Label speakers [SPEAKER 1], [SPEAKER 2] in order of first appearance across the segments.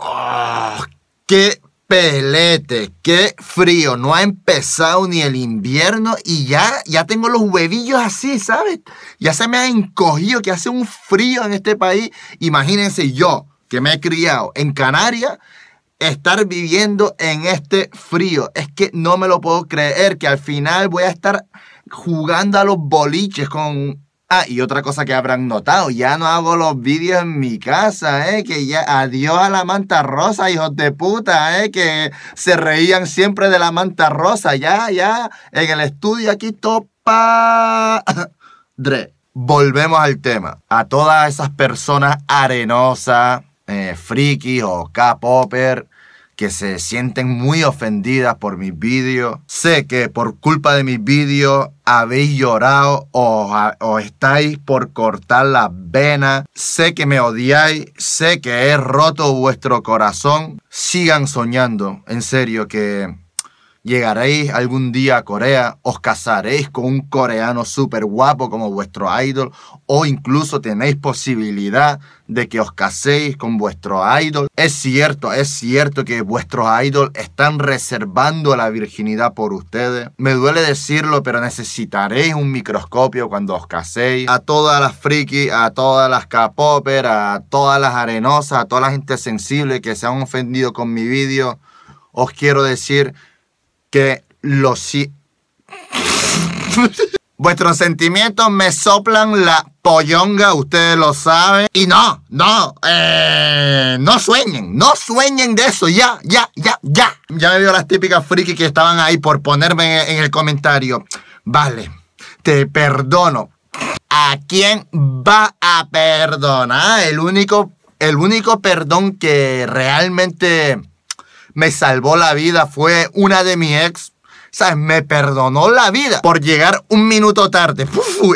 [SPEAKER 1] Ah, ¡Qué pelete! ¡Qué frío! No ha empezado ni el invierno y ya, ya tengo los huevillos así, ¿sabes? Ya se me ha encogido que hace un frío en este país. Imagínense yo, que me he criado en Canarias, estar viviendo en este frío. Es que no me lo puedo creer que al final voy a estar jugando a los boliches con Ah, y otra cosa que habrán notado, ya no hago los vídeos en mi casa, ¿eh? Que ya, adiós a la manta rosa, hijos de puta, ¿eh? Que se reían siempre de la manta rosa, ya, ya, en el estudio aquí topa... Dre, volvemos al tema. A todas esas personas arenosas, friki eh, frikis o K-popper, que se sienten muy ofendidas por mi vídeo Sé que por culpa de mi vídeo habéis llorado o, o, estáis por cortar la vena Sé que me odiáis, sé que he roto vuestro corazón. Sigan soñando, en serio que Llegaréis algún día a Corea, os casaréis con un coreano súper guapo como vuestro idol, o incluso tenéis posibilidad de que os caséis con vuestro idol. Es cierto, es cierto que vuestros idols están reservando la virginidad por ustedes. Me duele decirlo, pero necesitaréis un microscopio cuando os caséis. A todas las friki, a todas las capoper, a todas las arenosas, a toda la gente sensible que se han ofendido con mi vídeo, os quiero decir que lo Si... Vuestros sentimientos me soplan la pollonga, ustedes lo saben. Y no, no, eh, no sueñen, no sueñen de eso, ya, ya, ya, ya. Ya me vio las típicas frikis que estaban ahí por ponerme en el comentario. Vale, te perdono. ¿A quién va a perdonar? El único, el único perdón que realmente me salvó la vida, fue una de mi ex ¿sabes? Me perdonó la vida por llegar un minuto tarde.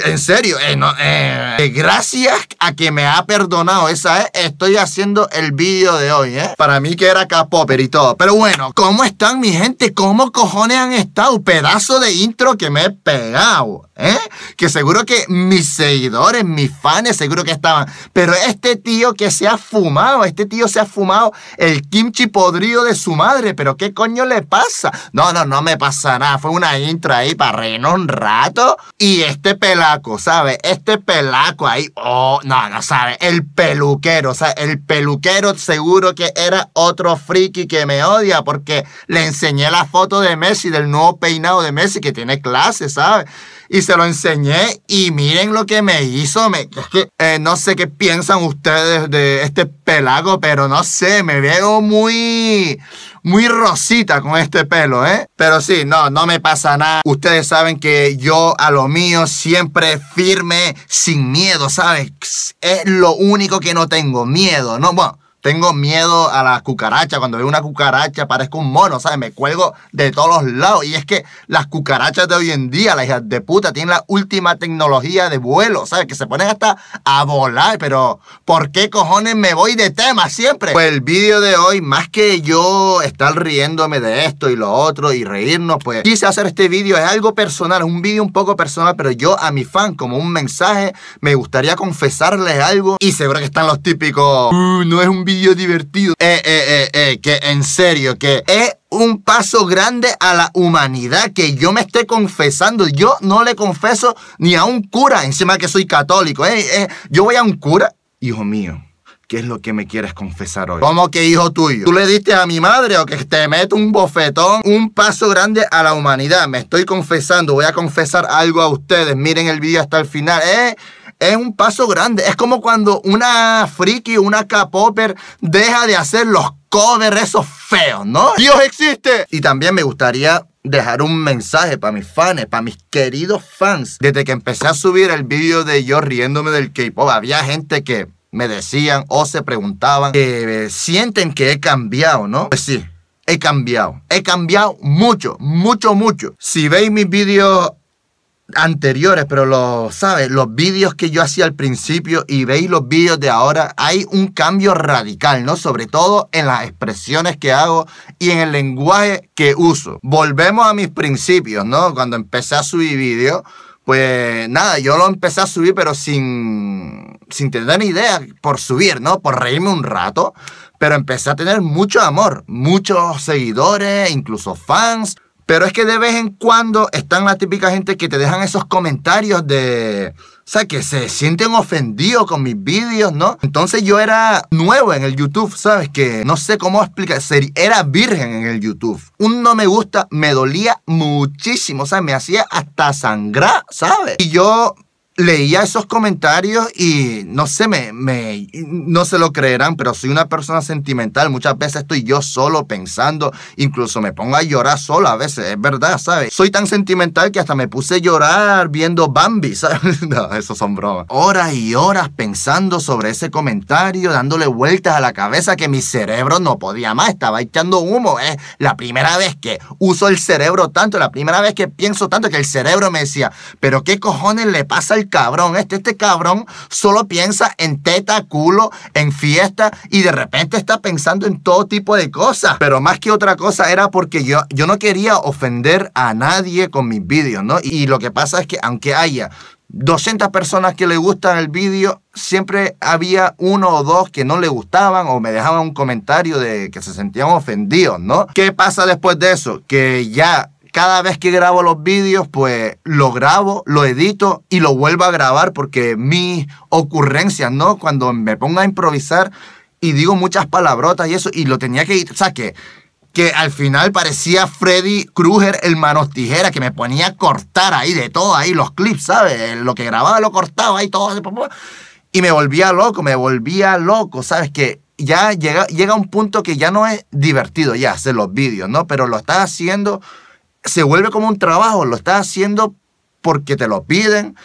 [SPEAKER 1] en serio, eh, eh, eh, gracias a que me ha perdonado esa estoy haciendo el vídeo de hoy, ¿eh? Para mí que era K-Popper y todo. Pero bueno, ¿cómo están mi gente? ¿Cómo cojones han estado? Pedazo de intro que me he pegado, ¿eh? Que seguro que mis seguidores, mis fans, seguro que estaban. Pero este tío que se ha fumado, este tío se ha fumado el kimchi podrido de su madre. ¿Pero qué coño le pasa? No, no, no me pasa nada. Fue una intro ahí para reírnos un rato. Y este pelaco, ¿sabes? Este pelaco ahí, oh, no, no, ¿sabes? El peluquero, o sea El peluquero seguro que era otro friki que me odia porque le enseñé la foto de Messi, del nuevo peinado de Messi que tiene clase, ¿sabes? y se lo enseñé y miren lo que me hizo. Eh, no sé qué piensan ustedes de este pelago, pero no sé, me veo muy, muy rosita con este pelo, ¿eh? Pero sí, no, no me pasa nada. Ustedes saben que yo a lo mío siempre firme, sin miedo, ¿sabes? Es lo único que no tengo, miedo, ¿no? Bueno, tengo miedo a las cucarachas Cuando veo una cucaracha parezco un mono, ¿sabes? Me cuelgo de todos los lados. Y es que las cucarachas de hoy en día, las hijas de puta, tienen la última tecnología de vuelo, ¿sabes? Que se ponen hasta a volar. Pero, ¿por qué cojones me voy de tema siempre? Pues el vídeo de hoy, más que yo estar riéndome de esto y lo otro y reírnos, pues quise hacer este vídeo. Es algo personal, es un vídeo un poco personal, pero yo a mi fan, como un mensaje, me gustaría confesarles algo. Y seguro que están los típicos, uh, no es un vídeo divertido. Eh, eh, eh, eh, que en serio, que es un paso grande a la humanidad que yo me esté confesando. Yo no le confeso ni a un cura, encima que soy católico. Eh, eh. yo voy a un cura, hijo mío. ¿Qué es lo que me quieres confesar hoy? ¿Cómo que hijo tuyo? ¿Tú le diste a mi madre o que te meto un bofetón? Un paso grande a la humanidad. Me estoy confesando. Voy a confesar algo a ustedes. Miren el video hasta el final. ¿Eh? es un paso grande. Es como cuando una friki, una K-Popper deja de hacer los covers esos feos, ¿no? ¡Dios existe! Y también me gustaría dejar un mensaje para mis fans, para mis queridos fans. Desde que empecé a subir el vídeo de yo riéndome del K-Pop, había gente que me decían o se preguntaban que sienten que he cambiado, ¿no? Pues sí, he cambiado. He cambiado mucho, mucho, mucho. Si veis mis vídeos anteriores, pero lo ¿sabes? Los vídeos que yo hacía al principio y veis los vídeos de ahora, hay un cambio radical, ¿no? Sobre todo en las expresiones que hago y en el lenguaje que uso. Volvemos a mis principios, ¿no? Cuando empecé a subir vídeos, pues nada, yo lo empecé a subir, pero sin, sin tener ni idea por subir, ¿no? Por reírme un rato, pero empecé a tener mucho amor, muchos seguidores, incluso fans. Pero es que de vez en cuando están la típica gente que te dejan esos comentarios de... O sea, que se sienten ofendidos con mis vídeos, ¿no? Entonces yo era nuevo en el YouTube, ¿sabes? Que no sé cómo explicar. Era virgen en el YouTube. Un no me gusta me dolía muchísimo, o sea, me hacía hasta sangrar, ¿sabes? Y yo leía esos comentarios y no sé, me, me, no se lo creerán, pero soy una persona sentimental. Muchas veces estoy yo solo pensando, incluso me pongo a llorar solo a veces, es verdad, ¿sabes? Soy tan sentimental que hasta me puse a llorar viendo Bambi, ¿sabes? No, eso son bromas. Horas y horas pensando sobre ese comentario, dándole vueltas a la cabeza que mi cerebro no podía más, estaba echando humo. Es la primera vez que uso el cerebro tanto, la primera vez que pienso tanto que el cerebro me decía, pero ¿qué cojones le pasa al cabrón este. Este cabrón solo piensa en teta, culo, en fiesta y de repente está pensando en todo tipo de cosas. Pero más que otra cosa era porque yo, yo no quería ofender a nadie con mis vídeos, ¿no? Y lo que pasa es que aunque haya 200 personas que le gustan el vídeo, siempre había uno o dos que no le gustaban o me dejaban un comentario de que se sentían ofendidos, ¿no? ¿Qué pasa después de eso? Que ya cada vez que grabo los vídeos, pues lo grabo, lo edito y lo vuelvo a grabar porque mis ocurrencias, ¿no? Cuando me pongo a improvisar y digo muchas palabrotas y eso, y lo tenía que ir o sea, que, al final parecía Freddy Krueger, el manos tijera, que me ponía a cortar ahí de todo, ahí los clips, ¿sabes? Lo que grababa lo cortaba ahí todo. Y me volvía loco, me volvía loco, ¿sabes? Que ya llega, llega un punto que ya no es divertido ya hacer los vídeos, ¿no? Pero lo estás haciendo se vuelve como un trabajo, lo estás haciendo porque te lo piden,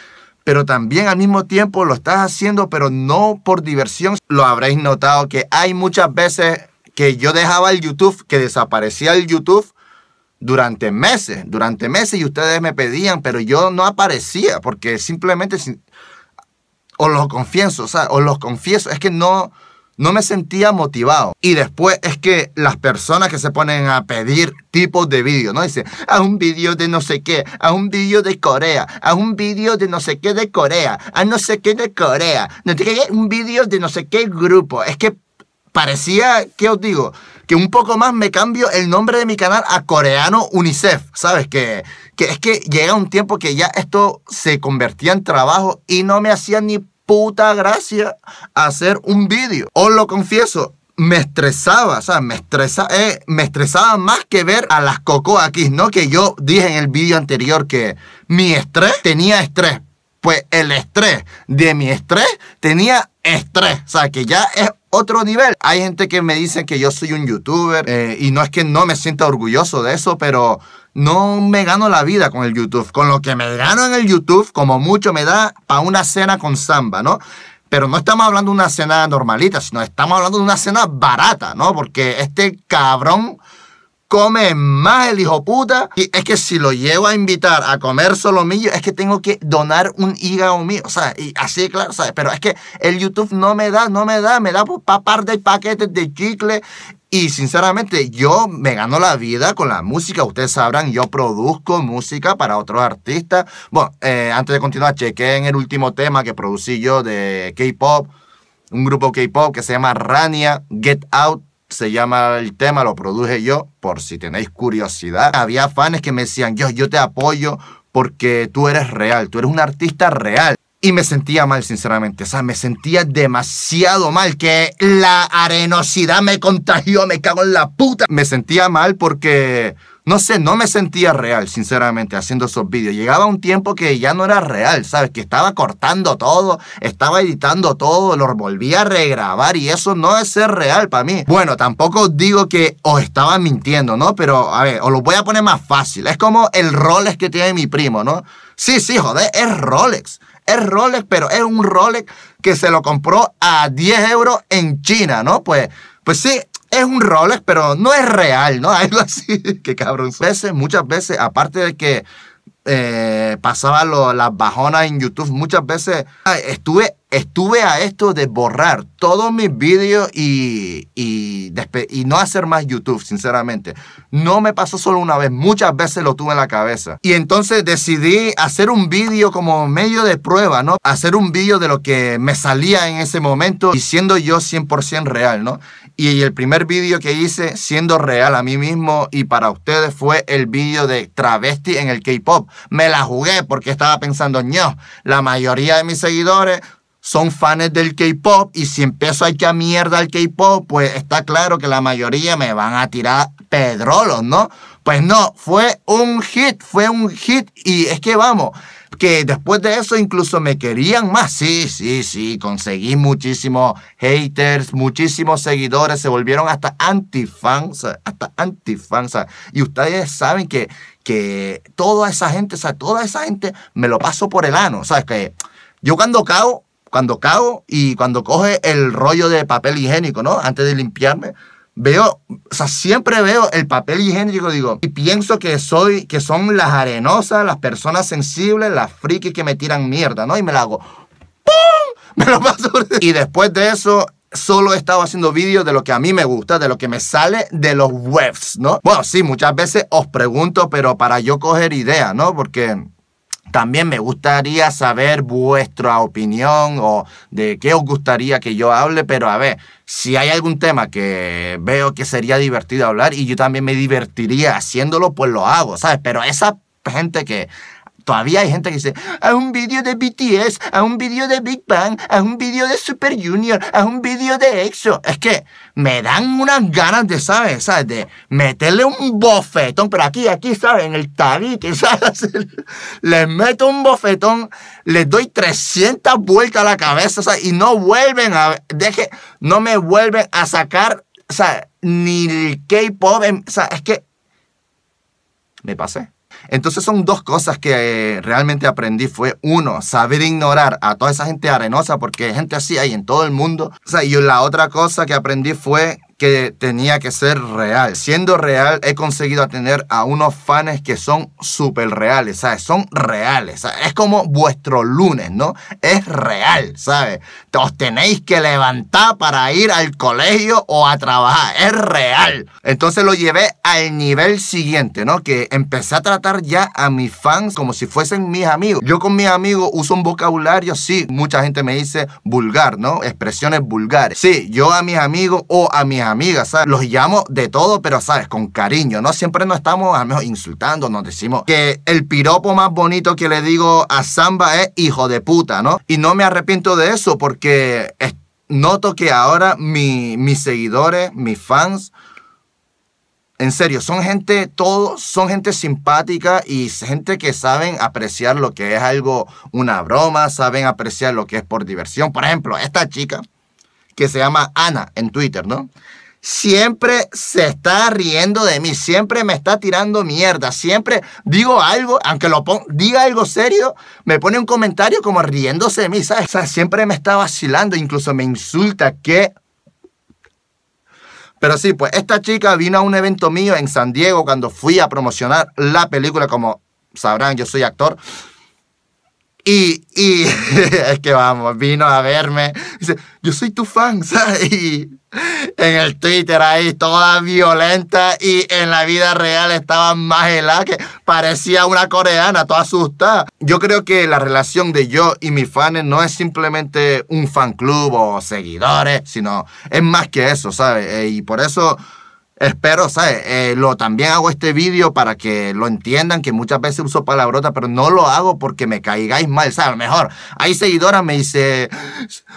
[SPEAKER 1] pero también al mismo tiempo lo estás haciendo, pero no por diversión. Lo habréis notado que hay muchas veces que yo dejaba el YouTube, que desaparecía el YouTube durante meses, durante meses y ustedes me pedían, pero yo no aparecía porque simplemente, os lo confieso, o sea, os lo confieso, es que no, no me sentía motivado. Y después es que las personas que se ponen a pedir tipos de vídeos, ¿no? dice a un vídeo de no sé qué, a un vídeo de Corea, haz un vídeo de no sé qué de Corea, haz no sé qué de Corea, no sé qué, un vídeo de no sé qué grupo. Es que parecía, ¿qué os digo? Que un poco más me cambio el nombre de mi canal a coreano UNICEF, ¿sabes? Que, que es que llega un tiempo que ya esto se convertía en trabajo y no me hacía ni puta gracia hacer un vídeo. Os lo confieso, me estresaba, o sea, me, estresa, eh, me estresaba más que ver a las Cocoa ¿no? Que yo dije en el vídeo anterior que mi estrés tenía estrés. Pues el estrés de mi estrés tenía estrés. O sea, que ya es otro nivel. Hay gente que me dice que yo soy un youtuber eh, y no es que no me sienta orgulloso de eso, pero no me gano la vida con el YouTube. Con lo que me gano en el YouTube, como mucho me da para una cena con samba, ¿no? Pero no estamos hablando de una cena normalita, sino estamos hablando de una cena barata, ¿no? Porque este cabrón come más el hijo puta. Y es que si lo llevo a invitar a comer solomillo, es que tengo que donar un hígado mío, sea, Y así, claro, ¿sabes? Pero es que el YouTube no me da, no me da, me da por par de paquetes de chicle y sinceramente, yo me gano la vida con la música. Ustedes sabrán, yo produzco música para otros artistas. Bueno, eh, antes de continuar, en el último tema que producí yo de K-pop, un grupo K-pop que se llama Rania Get Out se llama el tema, lo produje yo, por si tenéis curiosidad. Había fans que me decían, yo, yo te apoyo porque tú eres real, tú eres un artista real. Y me sentía mal, sinceramente. O sea, me sentía demasiado mal. Que la arenosidad me contagió, me cago en la puta. Me sentía mal porque no sé, no me sentía real, sinceramente, haciendo esos vídeos. Llegaba un tiempo que ya no era real, ¿sabes? Que estaba cortando todo, estaba editando todo, lo volvía a regrabar y eso no es ser real para mí. Bueno, tampoco digo que os estaba mintiendo, ¿no? Pero, a ver, os lo voy a poner más fácil. Es como el Rolex que tiene mi primo, ¿no? Sí, sí, joder, es Rolex. Es Rolex, pero es un Rolex que se lo compró a 10 euros en China, ¿no? Pues, pues sí, es un Rolex, pero no es real, ¿no? Algo así, que cabrón. Veces, muchas veces, aparte de que eh, pasaba las bajonas en YouTube, muchas veces estuve estuve a esto de borrar todos mis vídeos y, no hacer más YouTube, sinceramente. No me pasó solo una vez, muchas veces lo tuve en la cabeza. Y entonces decidí hacer un vídeo como medio de prueba, ¿no? Hacer un vídeo de lo que me salía en ese momento y siendo yo 100% real, ¿no? Y el primer vídeo que hice siendo real a mí mismo y para ustedes fue el vídeo de travesti en el K-Pop. Me la jugué porque estaba pensando, ño, la mayoría de mis seguidores son fans del K-pop y si empiezo a mierda al K-pop, pues está claro que la mayoría me van a tirar pedrolos, ¿no? Pues no, fue un hit, fue un hit y es que vamos, que después de eso incluso me querían más. Sí, sí, sí, conseguí muchísimos haters, muchísimos seguidores, se volvieron hasta antifans, hasta antifans. Y ustedes saben que, que toda esa gente, o sea, toda esa gente me lo paso por el ano, sabes que yo cuando cago, cuando cago y cuando coge el rollo de papel higiénico, ¿no? Antes de limpiarme, veo, o sea, siempre veo el papel higiénico, digo, y pienso que soy, que son las arenosas, las personas sensibles, las frikis que me tiran mierda, ¿no? Y me la hago, ¡pum! Me lo paso. Y después de eso, solo he estado haciendo vídeos de lo que a mí me gusta, de lo que me sale de los webs, ¿no? Bueno, sí, muchas veces os pregunto, pero para yo coger ideas, ¿no? Porque también me gustaría saber vuestra opinión o de qué os gustaría que yo hable, pero a ver, si hay algún tema que veo que sería divertido hablar y yo también me divertiría haciéndolo, pues lo hago, ¿sabes? Pero esa gente que Todavía hay gente que dice, a un vídeo de BTS, a un vídeo de Big Bang, a un vídeo de Super Junior, a un vídeo de EXO. Es que me dan unas ganas de, ¿sabes? De meterle un bofetón, pero aquí, aquí, ¿sabes? En el tabique, ¿sabes? Les meto un bofetón, les doy 300 vueltas a la cabeza, ¿sabes? Y no vuelven a, deje, no me vuelven a sacar, ¿sabes? Ni el K-pop, o sea, es que me pasé. Entonces son dos cosas que eh, realmente aprendí. Fue uno, saber ignorar a toda esa gente arenosa, porque gente así hay en todo el mundo. O sea, y la otra cosa que aprendí fue que tenía que ser real. Siendo real, he conseguido atender a unos fans que son súper reales, ¿sabes? Son reales, Es como vuestro lunes, ¿no? Es real, ¿sabes? Os tenéis que levantar para ir al colegio o a trabajar, es real. Entonces lo llevé al nivel siguiente, ¿no? Que empecé a tratar ya a mis fans como si fuesen mis amigos. Yo con mis amigos uso un vocabulario, sí, mucha gente me dice vulgar, ¿no? Expresiones vulgares. Sí, yo a mis amigos o a mis Amiga, Los llamo de todo, pero, ¿sabes? Con cariño, ¿no? Siempre nos estamos, al menos, insultando, nos decimos que el piropo más bonito que le digo a Samba es hijo de puta, ¿no? Y no me arrepiento de eso porque noto que ahora mis seguidores, mis fans, en serio, son gente, todos son gente simpática y gente que saben apreciar lo que es algo, una broma, saben apreciar lo que es por diversión. Por ejemplo, esta chica que se llama Ana en Twitter, ¿no? siempre se está riendo de mí, siempre me está tirando mierda, siempre digo algo, aunque lo diga algo serio, me pone un comentario como riéndose de mí, ¿sabes? O sea, siempre me está vacilando, incluso me insulta, que... Pero sí, pues esta chica vino a un evento mío en San Diego cuando fui a promocionar la película, como sabrán, yo soy actor. Y, y es que vamos, vino a verme. Dice, yo soy tu fan, ¿sabes? Y en el Twitter ahí, toda violenta y en la vida real estaba más helada que parecía una coreana, toda asustada. Yo creo que la relación de yo y mis fans no es simplemente un fan club o seguidores, sino es más que eso, ¿sabes? Eh, y por eso espero, ¿sabes? Eh, lo, también hago este vídeo para que lo entiendan, que muchas veces uso palabrota pero no lo hago porque me caigáis mal, ¿sabes? A lo mejor hay seguidora me dice,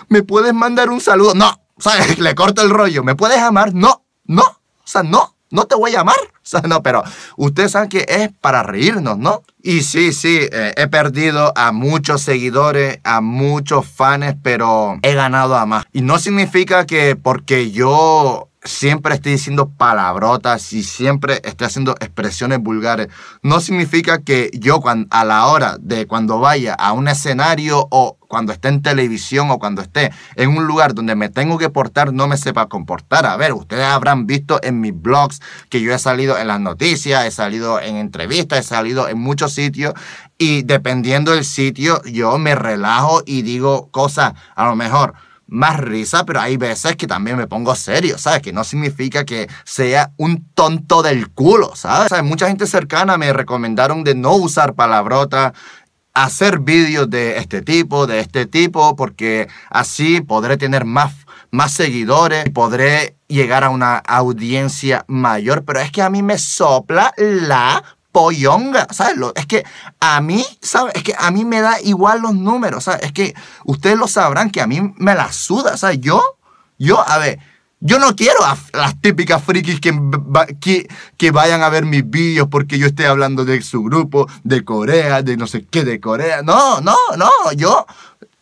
[SPEAKER 1] ¿me puedes mandar un saludo? No, o sea, le corto el rollo. ¿Me puedes amar? No, no. O sea, no, no te voy a amar. O sea, no, pero ustedes saben que es para reírnos, ¿no? Y sí, sí, eh, he perdido a muchos seguidores, a muchos fans, pero he ganado a más. Y no significa que porque yo siempre estoy diciendo palabrotas y siempre estoy haciendo expresiones vulgares. No significa que yo a la hora de cuando vaya a un escenario o cuando esté en televisión o cuando esté en un lugar donde me tengo que portar, no me sepa comportar. A ver, ustedes habrán visto en mis blogs que yo he salido en las noticias, he salido en entrevistas, he salido en muchos sitios y dependiendo del sitio yo me relajo y digo cosas a lo mejor más risa, pero hay veces que también me pongo serio, ¿sabes? Que no significa que sea un tonto del culo, ¿sabes? mucha gente cercana me recomendaron de no usar palabrota, hacer vídeos de este tipo, de este tipo, porque así podré tener más, más seguidores y podré llegar a una audiencia mayor, pero es que a mí me sopla la ¿sabes? es que a mí, ¿sabes? Es que a mí me da igual los números, ¿sabes? Es que ustedes lo sabrán que a mí me la suda, ¿sabes? Yo, yo, a ver, yo no quiero a las típicas frikis que, que, que, vayan a ver mis vídeos porque yo esté hablando de su grupo, de Corea, de no sé qué, de Corea. No, no, no. Yo,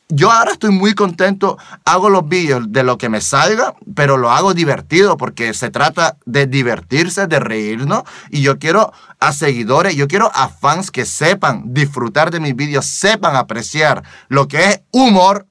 [SPEAKER 1] yo ahora estoy muy contento, hago los vídeos de lo que me salga, pero lo hago divertido porque se trata de divertirse, de reírnos y yo quiero a seguidores, yo quiero a fans que sepan disfrutar de mis vídeos, sepan apreciar lo que es humor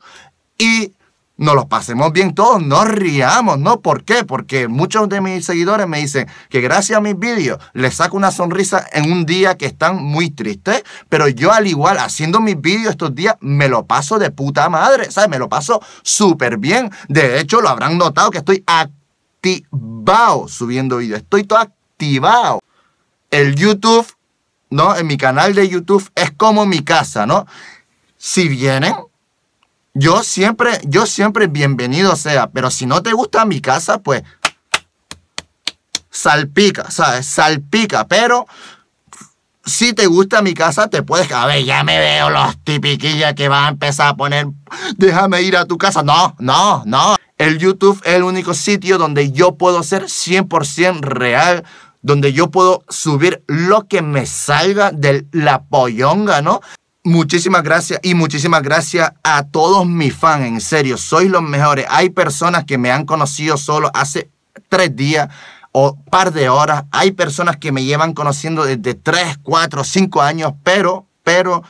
[SPEAKER 1] y nos los pasemos bien todos, no riamos, ¿no? ¿Por qué? Porque muchos de mis seguidores me dicen que gracias a mis vídeos les saco una sonrisa en un día que están muy tristes, pero yo al igual haciendo mis vídeos estos días me lo paso de puta madre, ¿sabes? Me lo paso súper bien. De hecho, lo habrán notado que estoy activado subiendo vídeos, estoy todo activado. El YouTube, ¿no? En mi canal de YouTube es como mi casa, ¿no? Si vienen yo siempre, yo siempre bienvenido sea, pero si no te gusta mi casa, pues salpica, ¿sabes? Salpica, pero si te gusta mi casa, te puedes... A ver, ya me veo los tipiquillas que van a empezar a poner, déjame ir a tu casa. No, no, no. El YouTube es el único sitio donde yo puedo ser 100% real, donde yo puedo subir lo que me salga de la pollonga, ¿no? Muchísimas gracias y muchísimas gracias a todos mis fans, en serio, sois los mejores. Hay personas que me han conocido solo hace tres días o par de horas. Hay personas que me llevan conociendo desde tres, cuatro, cinco años, pero, pero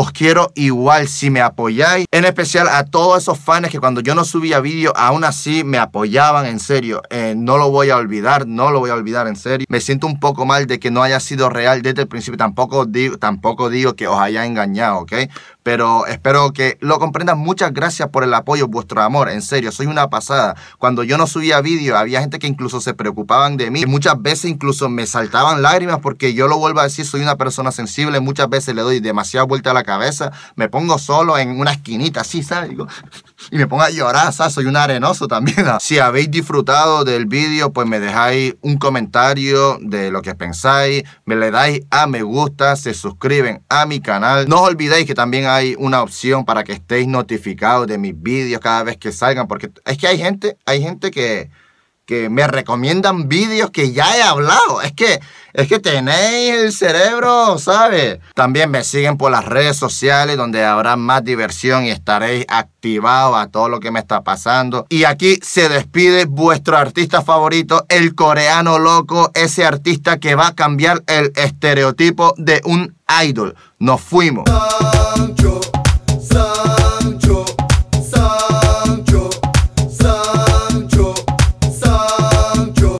[SPEAKER 1] os quiero igual si me apoyáis. En especial a todos esos fans que cuando yo no subía vídeo, aún así me apoyaban, en serio. Eh, no lo voy a olvidar, no lo voy a olvidar, en serio. Me siento un poco mal de que no haya sido real desde el principio. Tampoco tampoco digo que os haya engañado, ¿ok? pero espero que lo comprendan. Muchas gracias por el apoyo, vuestro amor, en serio, soy una pasada. Cuando yo no subía vídeo, había gente que incluso se preocupaban de mí, muchas veces incluso me saltaban lágrimas porque yo lo vuelvo a decir, soy una persona sensible, muchas veces le doy demasiada vuelta a la cabeza, me pongo solo en una esquinita así, ¿sabes? Y me pongo a llorar, ¿sabes? Soy un arenoso también. Si habéis disfrutado del vídeo, pues me dejáis un comentario de lo que pensáis, me le dais a me gusta, se suscriben a mi canal. No os olvidéis que también hay una opción para que estéis notificados de mis vídeos cada vez que salgan, porque es que hay gente, hay gente que, que me recomiendan vídeos que ya he hablado. Es que, es que tenéis el cerebro, ¿sabes? También me siguen por las redes sociales donde habrá más diversión y estaréis activados a todo lo que me está pasando. Y aquí se despide vuestro artista favorito, el coreano loco, ese artista que va a cambiar el estereotipo de un idol. Nos fuimos. mucho.